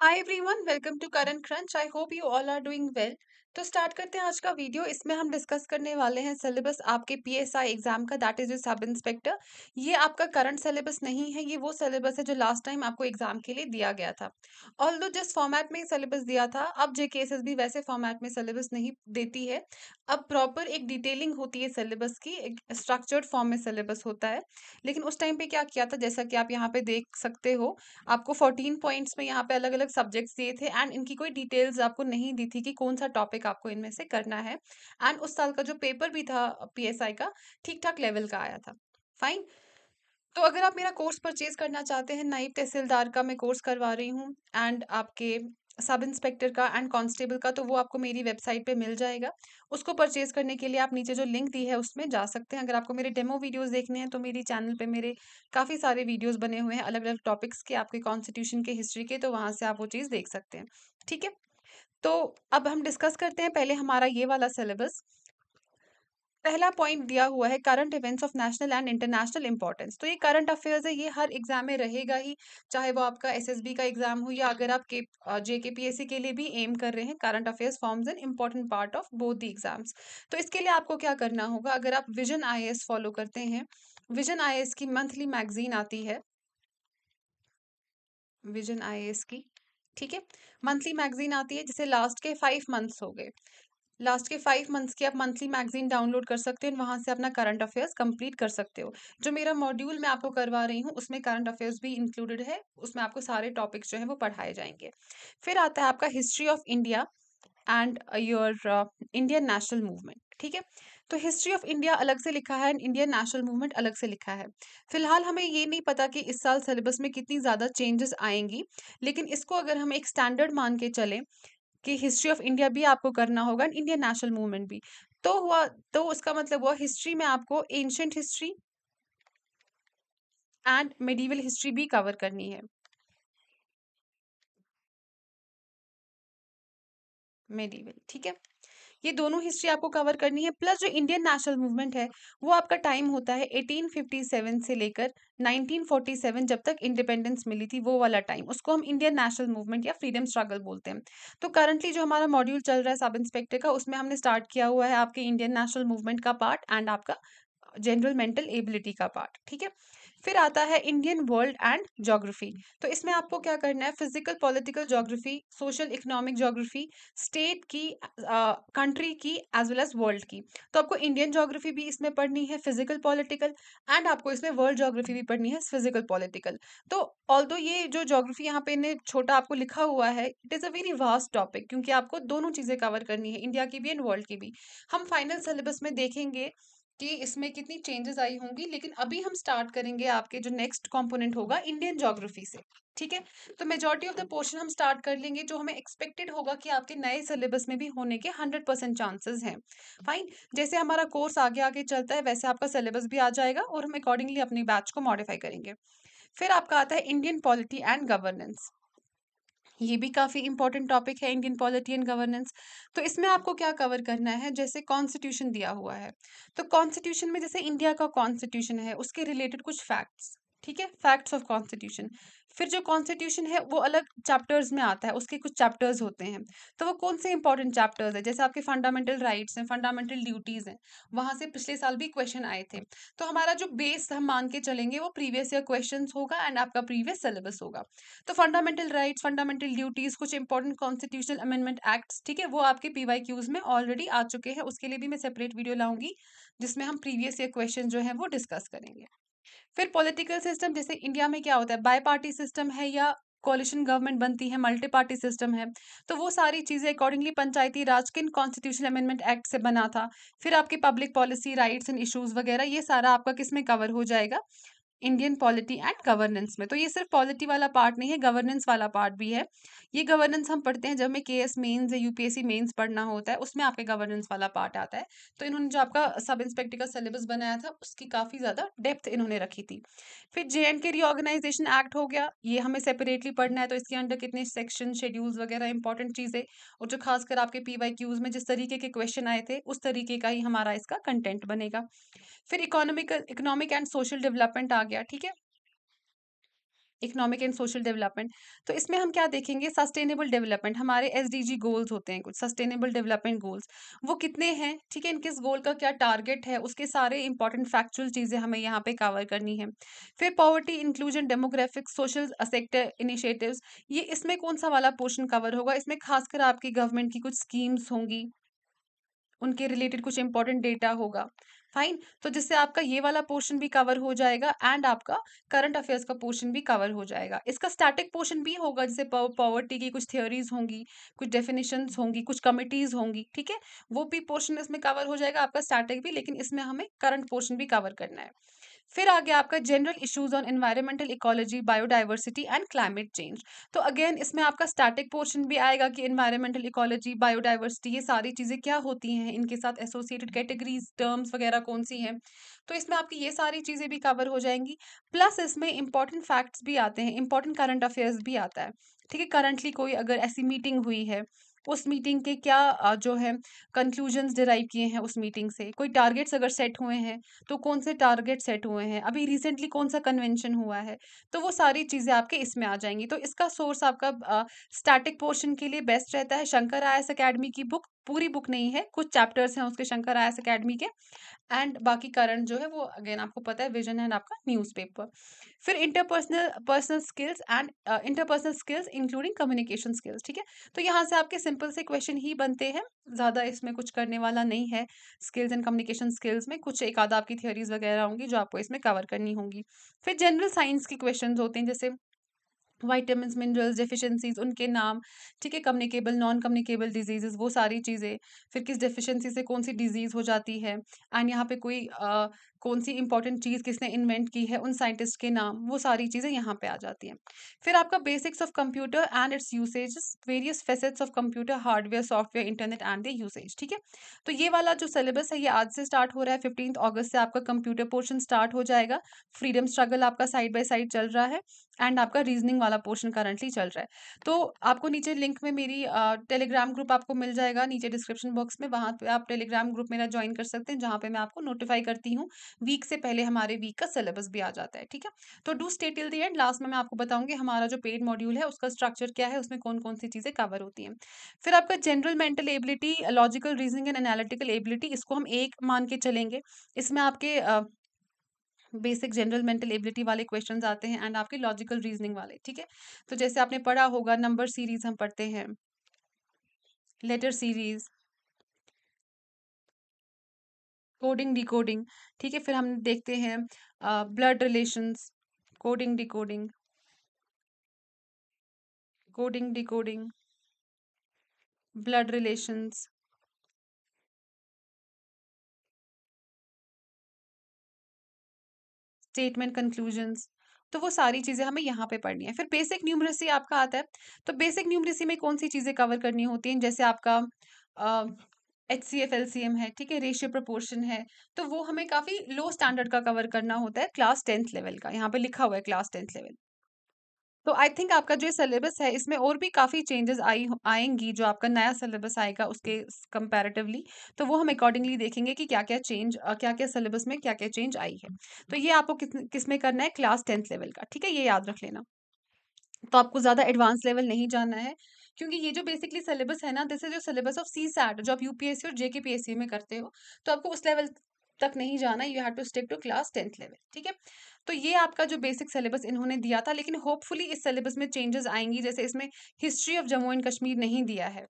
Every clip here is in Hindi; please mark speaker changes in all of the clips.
Speaker 1: Hi everyone, welcome to Current Crunch. I hope you all are doing well. तो स्टार्ट करते हैं आज का वीडियो इसमें हम डिस्कस करने वाले हैं सिलेबस आपके पीएसआई एग्जाम का that is your sub inspector ये आपका करंट सिलेबस नहीं है ये वो सिलेबस है जो लास्ट टाइम आपको एग्जाम के लिए दिया गया था ऑल दो जिस फॉर्मेट में सिलेबस दिया था अब जे केसेस भी वैसे फॉर्मेट में सिलेबस नहीं देती है अब प्रॉपर एक डिटेलिंग होती है सिलेबस की एक स्ट्रक्चर्ड फॉर्म में सिलेबस होता है लेकिन उस टाइम पे क्या किया था जैसा कि आप यहाँ पे देख सकते हो आपको फोर्टीन पॉइंट्स में यहाँ पे अलग अलग सब्जेक्ट्स दिए थे एंड इनकी कोई डिटेल्स आपको नहीं दी थी कि कौन सा टॉपिक आपको इनमें से करना है एंड उस साल का जो पेपर भी था पी का ठीक ठाक लेवल का आया था फाइन तो अगर आप मेरा कोर्स परचेज करना चाहते हैं नाइब तहसीलदार का मैं कोर्स करवा रही हूँ एंड आपके सब इंस्पेक्टर का एंड कांस्टेबल का तो वो आपको मेरी वेबसाइट पे मिल जाएगा उसको परचेज करने के लिए आप नीचे जो लिंक दी है उसमें जा सकते हैं अगर आपको मेरे डेमो वीडियोस देखने हैं तो मेरी चैनल पे मेरे काफ़ी सारे वीडियोस बने हुए हैं अलग अलग टॉपिक्स के आपके कॉन्स्टिट्यूशन के हिस्ट्री के तो वहाँ से आप वो चीज़ देख सकते हैं ठीक है तो अब हम डिस्कस करते हैं पहले हमारा ये वाला सिलेबस पहला पॉइंट दिया हुआ है current events of national and international importance तो ये करंट अफेयर्स है ये हर एग्जाम में रहेगा ही चाहे वो आपका एसएसबी का एग्जाम हो या अगर आप के जे के पी एस सी के लिए भी एम कर रहे हैं current affairs forms an important part of both the exams तो इसके लिए आपको क्या करना होगा अगर आप विजन आई फॉलो करते हैं विजन आई की मंथली मैगजीन आती है विजन आई की ठीक है मंथली मैगजीन आती है जिसे लास्ट के फाइव मंथ्स हो गए लास्ट के फाइव मंथ्स की आप मंथली मैगजीन डाउनलोड कर सकते हो वहाँ से अपना करंट अफेयर्स कंप्लीट कर सकते हो जो मेरा मॉड्यूल मैं आपको करवा रही हूँ उसमें करंट अफेयर्स भी इंक्लूडेड है उसमें आपको सारे टॉपिक्स जो है वो पढ़ाए जाएंगे फिर आता है आपका history of India and your Indian national movement ठीक है तो हिस्ट्री ऑफ इंडिया अलग से लिखा है एंड इंडियन नेशनल मूवमेंट अलग से लिखा है फिलहाल हमें ये नहीं पता कि इस साल सिलेबस में कितनी ज़्यादा चेंजेस आएंगी लेकिन इसको अगर हम एक स्टैंडर्ड मान के चलें कि हिस्ट्री ऑफ इंडिया भी आपको करना होगा एंड इंडियन नेशनल मूवमेंट भी तो हुआ तो उसका मतलब हुआ हिस्ट्री में आपको ancient history and medieval history भी कवर करनी है मेडिवल ठीक है ये दोनों हिस्ट्री आपको कवर करनी है प्लस जो इंडियन नेशनल मूवमेंट है वो आपका टाइम होता है 1857 से लेकर 1947 जब तक इंडिपेंडेंस मिली थी वो वाला टाइम उसको हम इंडियन नेशनल मूवमेंट या फ्रीडम स्ट्रगल बोलते हैं तो करंटली जो हमारा मॉड्यूल चल रहा है सब इंस्पेक्टर का उसमें हमने स्टार्ट किया हुआ है आपके इंडियन नेशनल मूवमेंट का पार्ट एंड आपका जनरल मेंटल एबिलिटी का पार्ट ठीक है फिर आता है इंडियन वर्ल्ड एंड जोग्राफी तो इसमें आपको क्या करना है physical political geography social economic geography state की कंट्री की एज वेल एज वर्ल्ड की तो आपको इंडियन जोग्राफी भी इसमें पढ़नी है फिजिकल पॉलिटिकल एंड आपको इसमें वर्ल्ड जोग्राफी भी पढ़नी है फिजिकल पॉलिटिकल तो ऑल ये जो जोग्राफी यहाँ पे इन्हें छोटा आपको लिखा हुआ है it is a very vast topic क्योंकि आपको दोनों चीज़ें कवर करनी है इंडिया की भी एंड वर्ल्ड की भी हम फाइनल सिलेबस में देखेंगे कि इसमें कितनी चेंजेस आई होंगी लेकिन अभी हम स्टार्ट करेंगे आपके जो नेक्स्ट कंपोनेंट होगा इंडियन जोग्राफी से ठीक है तो मेजोरिटी ऑफ द पोर्शन हम स्टार्ट कर लेंगे जो हमें एक्सपेक्टेड होगा कि आपके नए सिलेबस में भी होने के हंड्रेड परसेंट चांसेज हैं फाइन जैसे हमारा कोर्स आगे आगे चलता है वैसे आपका सिलेबस भी आ जाएगा और हम अकॉर्डिंगली अपने बैच को मॉडिफाई करेंगे फिर आपका आता है इंडियन पॉलिटी एंड गवर्नेंस ये भी काफ़ी इंपॉर्टेंट टॉपिक है इंडियन पॉलिटी एंड गवर्नेंस तो इसमें आपको क्या कवर करना है जैसे कॉन्स्टिट्यूशन दिया हुआ है तो कॉन्स्टिट्यूशन में जैसे इंडिया का कॉन्स्टिट्यूशन है उसके रिलेटेड कुछ फैक्ट्स ठीक है फैक्ट्स ऑफ कॉन्स्टिट्यूशन फिर जो कॉन्स्टिट्यूशन है वो अलग चैप्टर्स में आता है उसके कुछ चैप्टर्स होते हैं तो वो कौन से इंपॉर्टेंट चैप्टर्स है जैसे आपके फंडामेंटल राइट्स हैं फंडामेंटल ड्यूटीज़ हैं वहाँ से पिछले साल भी क्वेश्चन आए थे तो हमारा जो बेस हम मान के चलेंगे वो प्रीवियस ईयर क्वेश्चन होगा एंड आपका प्रीवियस सिलेबस होगा तो फंडामेंटल राइट्स फंडामेंटल ड्यूटीज़ कुछ इंपॉर्टेंट कॉन्स्टिट्यूशनल अमेंडमेंट एक्ट ठीक है वो आपके पी में ऑलरेडी आ चुके हैं उसके लिए भी मैं सेपरेट वीडियो लाऊंगी जिसमें हम प्रीवियस ईयर क्वेश्चन जो है वो डिस्कस करेंगे फिर पॉलिटिकल सिस्टम जैसे इंडिया में क्या होता है बाय पार्टी सिस्टम है या कोलिशन गवर्नमेंट बनती है मल्टी पार्टी सिस्टम है तो वो सारी चीज़ें अकॉर्डिंगली पंचायती राज किन कॉन्स्टिट्यूशन अमेंडमेंट एक्ट से बना था फिर आपकी public policy rights and issues वगैरह ये सारा आपका किस में कवर हो जाएगा इंडियन पॉलिटी एंड गवर्नेंस में तो ये सिर्फ पॉलिटी वाला पार्ट नहीं है गवर्नेंस वाला पार्ट भी है ये गवर्नेंस हम पढ़ते हैं जब हमें के एस मेन्स या यूपीएससी मेन्स पढ़ना होता है उसमें आपके गवर्नेंस वाला पार्ट आता है तो इन्होंने जो आपका सब इंस्पेक्टर का सिलेबस बनाया था उसकी काफ़ी ज़्यादा डेप्थ इन्होंने रखी थी फिर J and K reorganisation act हो गया ये हमें सेपरेटली पढ़ना है तो इसके अंडर कितने सेक्शन शेड्यूल्स वगैरह इंपॉर्टेंट चीज़ें और जो खासकर आपके पी वाई क्यूज़ में जिस तरीके के क्वेश्चन आए थे उस तरीके का ही हमारा इसका कंटेंट बनेगा फिर economic economic and social development आ गया ठीक है इकोनॉमिक एंड सोशल डेवलपमेंट तो इसमें हम क्या देखेंगे सस्टेनेबल डेवलपमेंट हमारे जी गोल्स होते हैं कुछ सस्टेनेबल डेवलपमेंट गोल्स वो कितने हैं ठीक है इनके इस गोल का क्या टारगेट है उसके सारे इंपॉर्टेंट फैक्चुअल चीज़ें हमें यहाँ पे कवर करनी है फिर poverty inclusion demographic social sector initiative ये इसमें कौन सा वाला पोर्शन कवर होगा इसमें खासकर आपकी गवर्नमेंट की कुछ स्कीम्स होंगी उनके रिलेटेड कुछ इंपॉर्टेंट डेटा होगा फाइन तो जिससे आपका ये वाला पोर्शन भी कवर हो जाएगा एंड आपका करंट अफेयर्स का पोर्शन भी कवर हो जाएगा इसका स्टैटिक पोर्शन भी होगा जैसे पॉवर्टी की कुछ थियोरीज होंगी कुछ डेफिनेशन होंगी कुछ कमिटीज होंगी ठीक है वो भी पोर्शन इसमें कवर हो जाएगा आपका स्टैटिक भी लेकिन इसमें हमें करंट पोर्शन भी कवर करना है फिर आ गया आपका general issues on environmental ecology biodiversity and climate change तो अगेन इसमें आपका स्टैटिक पोर्शन भी आएगा कि एनवायरमेंटल इकोलॉजी बायोडाइवर्सिटी ये सारी चीज़ें क्या होती हैं इनके साथ एसोसिएटेड कैटेगरीज टर्म्स वगैरह कौन सी हैं तो इसमें आपकी ये सारी चीज़ें भी कवर हो जाएंगी प्लस इसमें इंपॉर्टेंट फैक्ट्स भी आते हैं इंपॉर्टेंट करंट अफेयर्स भी आता है ठीक है करंटली कोई अगर ऐसी मीटिंग हुई है उस मीटिंग के क्या जो है कंक्लूजन्स डिराइव किए हैं उस मीटिंग से कोई टारगेट्स अगर सेट हुए हैं तो कौन से टारगेट सेट हुए हैं अभी रिसेंटली कौन सा कन्वेंशन हुआ है तो वो सारी चीज़ें आपके इसमें आ जाएंगी तो इसका सोर्स आपका स्टैटिक पोर्शन के लिए बेस्ट रहता है शंकर आयस अकेडमी की बुक पूरी बुक नहीं है कुछ चैप्टर्स हैं उसके शंकर आयस अकेडमी के एंड बाकी करंट जो है वो अगेन आपको पता है विजन एंड आपका न्यूज़पेपर फिर interpersonal personal skills and interpersonal skills including communication skills ठीक है तो यहाँ से आपके सिंपल से क्वेश्चन ही बनते हैं ज़्यादा इसमें कुछ करने वाला नहीं है स्किल्स एंड कम्युनिकेशन स्किल्स में कुछ एक आधा आपकी थियोरीज वगैरह होंगी जो आपको इसमें कवर करनी होंगी फिर जनरल साइंस के क्वेश्चन होते हैं जैसे वाइटमिन मिनरल्स डेफिशिएंसीज उनके नाम ठीक है कम्युनिकेबल नॉन कम्युनिकेबल डिजीजेज़ वो सारी चीज़ें फिर किस डेफिशिएंसी से कौन सी डिजीज़ हो जाती है एंड यहाँ पे कोई कौन सी इंपॉर्टेंट चीज़ किसने इन्वेंट की है उन साइंटिस्ट के नाम वो सारी चीज़ें यहाँ पे आ जाती हैं फिर आपका basics of computer and its usage various facets of computer hardware software internet and the usage ठीक है तो ये वाला जो सिलेबस है ये आज से स्टार्ट हो रहा है फिफ्टीन अगस्त से आपका कंप्यूटर पोर्शन स्टार्ट हो जाएगा फ्रीडम स्ट्रगल आपका साइड बाई साइड चल रहा है एंड आपका रीजनिंग वाला पोर्शन करंटली चल रहा है तो आपको नीचे लिंक में मेरी टेलीग्राम ग्रुप आपको मिल जाएगा नीचे डिस्क्रिप्शन बॉक्स में वहाँ पे आप टेलीग्राम ग्रुप मेरा ज्वाइन कर सकते हैं जहाँ पे मैं आपको नोटिफाई करती हूँ वीक से पहले हमारे वीक का सिलेबस भी आ जाता है ठीक है तो do stay till the end last में मैं आपको बताऊंगी हमारा जो पेड मॉड्यूल है उसका स्ट्रक्चर क्या है उसमें कौन कौन सी चीज़ें कवर होती हैं फिर आपका general mental ability logical reasoning and analytical ability इसको हम एक मान के चलेंगे इसमें आपके बेसिक जनरल मेंटल एबिलिटी वाले क्वेश्चंस आते हैं एंड आपके लॉजिकल रीजनिंग वाले ठीक है तो जैसे आपने पढ़ा होगा नंबर सीरीज हम पढ़ते हैं लेटर सीरीज कोडिंग डिकोडिंग ठीक है फिर हम देखते हैं blood relations coding decoding coding decoding blood relations statement conclusions तो वो सारी चीज़ें हमें यहाँ पे पढ़नी है फिर बेसिक न्यूमरेसी आपका आता है तो बेसिक न्यूमरेसी में कौन सी चीज़ें कवर करनी होती हैं जैसे आपका H C F L C M है ठीक है रेशियो प्रपोर्शन है तो वो हमें काफ़ी लो स्टैंडर्ड का कवर करना होता है क्लास टेंथ लेवल का यहाँ पे लिखा हुआ है क्लास टेंथ लेवल तो आई थिंक आपका जो सिलेबस है इसमें और भी काफ़ी चेंजेस आई आएंगी जो आपका नया सिलेबस आएगा उसके कंपैरेटिवली तो वो हम अकॉर्डिंगली देखेंगे कि क्या क्या चेंज क्या क्या सिलेबस में क्या क्या चेंज आई है तो ये आपको किस किस में करना है क्लास टेंथ लेवल का ठीक है ये याद रख लेना तो आपको ज़्यादा एडवांस लेवल नहीं जाना है क्योंकि ये जो बेसिकली सिलेबस है ना दिस इज जो सिलेबस ऑफ सी सैट जो आप यूपीएससी और जेके पी में करते हो तो आपको उस लेवल तक नहीं जाना you have to stick to class tenth level ठीक है तो ये आपका जो बेसिक सिलेबस इन्होंने दिया था लेकिन होपफुली इस सिलेबस में चेंजेस आएंगी जैसे इसमें history of Jammu and Kashmir नहीं दिया है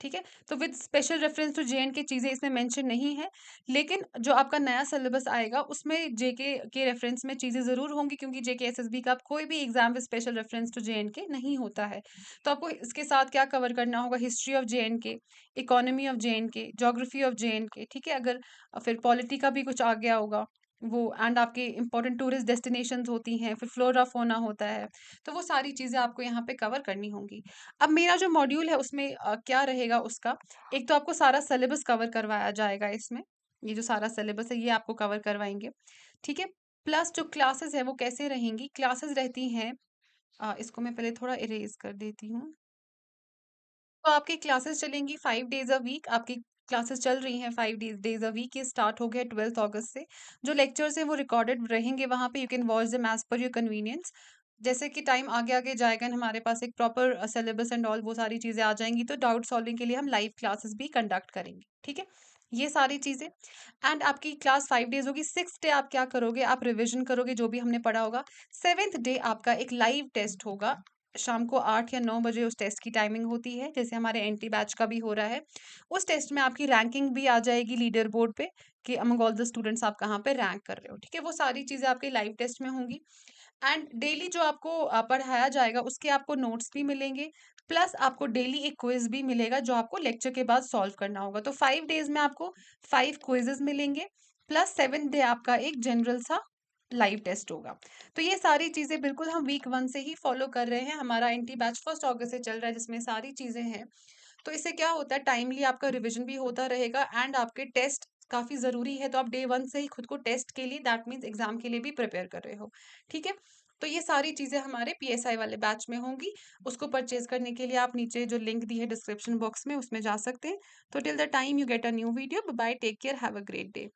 Speaker 1: ठीक है तो with special reference to J and K चीज़ें इसमें मेंशन नहीं है लेकिन जो आपका नया सिलेबस आएगा उसमें जे के के रेफरेंस में चीज़ें ज़रूर होंगी क्योंकि जे के एस एस बी का कोई भी exam with special reference to J and K नहीं होता है तो आपको इसके साथ क्या कवर करना होगा history of J and K economy of J and K geography of J and K ठीक है अगर फिर पॉलिटी का भी कुछ आ गया होगा वो एंड आपके इंपॉर्टेंट टूरिस्ट डेस्टिनेशन होती हैं फिर फ्लोरा फोना होता है तो वो सारी चीज़ें आपको यहाँ पे कवर करनी होंगी अब मेरा जो मॉड्यूल है उसमें आ, क्या रहेगा उसका एक तो आपको सारा सिलेबस कवर करवाया जाएगा इसमें ये जो सारा सिलेबस है ये आपको कवर करवाएंगे ठीक है प्लस जो क्लासेस है वो कैसे रहेंगी क्लासेस रहती हैं इसको मैं पहले थोड़ा इरेज कर देती हूँ तो आपकी क्लासेस चलेंगी फाइव डेज अ वीक आपकी क्लासेस चल रही हैं five days days a week ये स्टार्ट हो गया ट्वेल्थ अगस्त से जो लेक्चर्स हैं वो रिकॉर्डेड रहेंगे वहाँ पे you can watch them as per your convenience जैसे कि टाइम आगे आगे जाएगा हमारे पास एक प्रॉपर सिलेबस एंड ऑल वो सारी चीज़ें आ जाएंगी तो डाउट सॉल्विंग के लिए हम लाइव क्लासेस भी कंडक्ट करेंगे ठीक है ये सारी चीज़ें एंड आपकी क्लास फाइव डेज होगी सिक्स डे आप क्या करोगे आप रिविजन करोगे जो भी हमने पढ़ा होगा सेवेंथ डे आपका एक लाइव टेस्ट होगा शाम को आठ या नौ बजे उस टेस्ट की टाइमिंग होती है जैसे हमारे एंटी बैच का भी हो रहा है उस टेस्ट में आपकी रैंकिंग भी आ जाएगी लीडर बोर्ड पे कि अमंग ऑल द स्टूडेंट्स आप कहाँ पे रैंक कर रहे हो ठीक है वो सारी चीज़ें आपके लाइव टेस्ट में होंगी एंड डेली जो आपको पढ़ाया जाएगा उसके आपको नोट्स भी मिलेंगे प्लस आपको डेली एक क्विज भी मिलेगा जो आपको लेक्चर के बाद सॉल्व करना होगा तो फाइव डेज में आपको फाइव क्विजेज मिलेंगे प्लस सेवन डे आपका एक जनरल सा लाइव टेस्ट होगा तो ये सारी चीज़ें बिल्कुल हम वीक वन से ही फॉलो कर रहे हैं हमारा एंटी बैच फर्स्ट अगस्त से चल रहा है जिसमें सारी चीज़ें हैं तो इससे क्या होता है टाइमली आपका रिविजन भी होता रहेगा एंड आपके टेस्ट काफ़ी ज़रूरी है तो आप डे वन से ही खुद को टेस्ट के लिए दैट मीन्स एग्जाम के लिए भी प्रिपेयर कर रहे हो ठीक है तो ये सारी चीज़ें हमारे पी वाले बैच में होंगी उसको परचेज करने के लिए आप नीचे जो लिंक दी है डिस्क्रिप्शन बॉक्स में उसमें जा सकते हैं तो till the time you get a new video bye take care have a great day